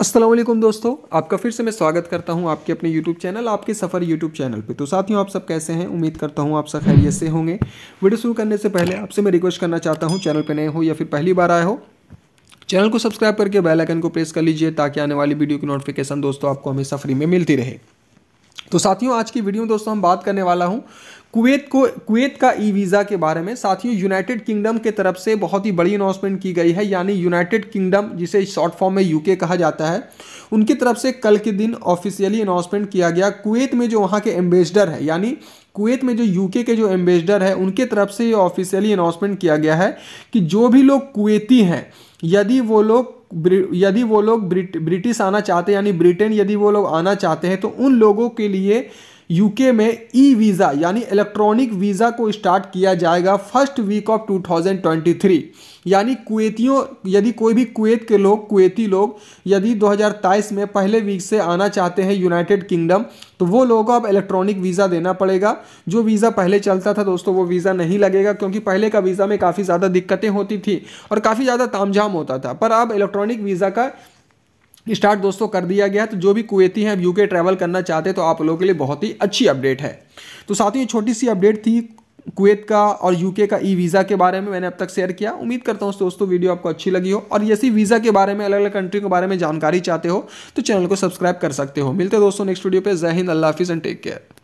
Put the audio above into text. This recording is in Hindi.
असलम दोस्तों आपका फिर से मैं स्वागत करता हूं आपके अपने YouTube चैनल आपके सफ़र YouTube चैनल पे तो साथियों आप सब कैसे हैं उम्मीद करता हूं आप सब खैरियत से होंगे वीडियो शुरू करने से पहले आपसे मैं रिक्वेस्ट करना चाहता हूं चैनल पे नए हो या फिर पहली बार आए हो चैनल को सब्सक्राइब करके बेल आइकन को प्रेस कर लीजिए ताकि आने वाली वीडियो की नोटिफिकेशन दोस्तों आपको हमेशा फ्री में मिलती रहे तो साथियों आज की वीडियो में दोस्तों हम बात करने वाला हूँ कुवैत को कुवैत का ई वीज़ा के बारे में साथियों यूनाइटेड किंगडम के तरफ से बहुत ही बड़ी अनाउंसमेंट की गई है यानी यूनाइटेड किंगडम जिसे शॉर्ट फॉर्म में यूके कहा जाता है उनकी तरफ से कल के दिन ऑफिशियली अनाउंसमेंट किया गया कुवैत में जो वहाँ के एम्बेसडर है यानी कुवैत में जो यूके के जो एम्बेसडर है उनके तरफ से ये ऑफिशियली अनाउंसमेंट किया गया है कि जो भी लोग कुवैती हैं यदि वो लोग यदि वो लोग ब्रिटिश आना चाहते हैं यानी ब्रिटेन यदि वो लोग आना चाहते हैं तो उन लोगों के लिए यूके में ई वीज़ा यानी इलेक्ट्रॉनिक वीज़ा को स्टार्ट किया जाएगा फर्स्ट वीक ऑफ 2023 यानी कुवैतियों यदि कोई भी कुवैत के लोग कुवैती लोग यदि 2023 में पहले वीक से आना चाहते हैं यूनाइटेड किंगडम तो वो लोगों को अब इलेक्ट्रॉनिक वीज़ा देना पड़ेगा जो वीज़ा पहले चलता था दोस्तों वो वीज़ा नहीं लगेगा क्योंकि पहले का वीज़ा में काफ़ी ज़्यादा दिक्कतें होती थी और काफ़ी ज़्यादा तामझाम होता था पर अब इलेक्ट्रॉनिक वीज़ा का स्टार्ट दोस्तों कर दिया गया तो जो भी कुवैती हैं अब यूके ट्रैवल करना चाहते हैं तो आप लोगों के लिए बहुत ही अच्छी अपडेट है तो साथ ये छोटी सी अपडेट थी कुवैत का और यूके का ई वीज़ा के बारे में मैंने अब तक शेयर किया उम्मीद करता हूँ दोस्तों वीडियो आपको अच्छी लगी हो और यसी वीज़ा के बारे में अलग अलग कंट्री के बारे में जानकारी चाहते हो तो चैनल को सब्सक्राइब कर सकते हो मिलते दोस्तों नेक्स्ट वीडियो पर जय हिंद अल्लाह हाफिज़ एंड टेक केयर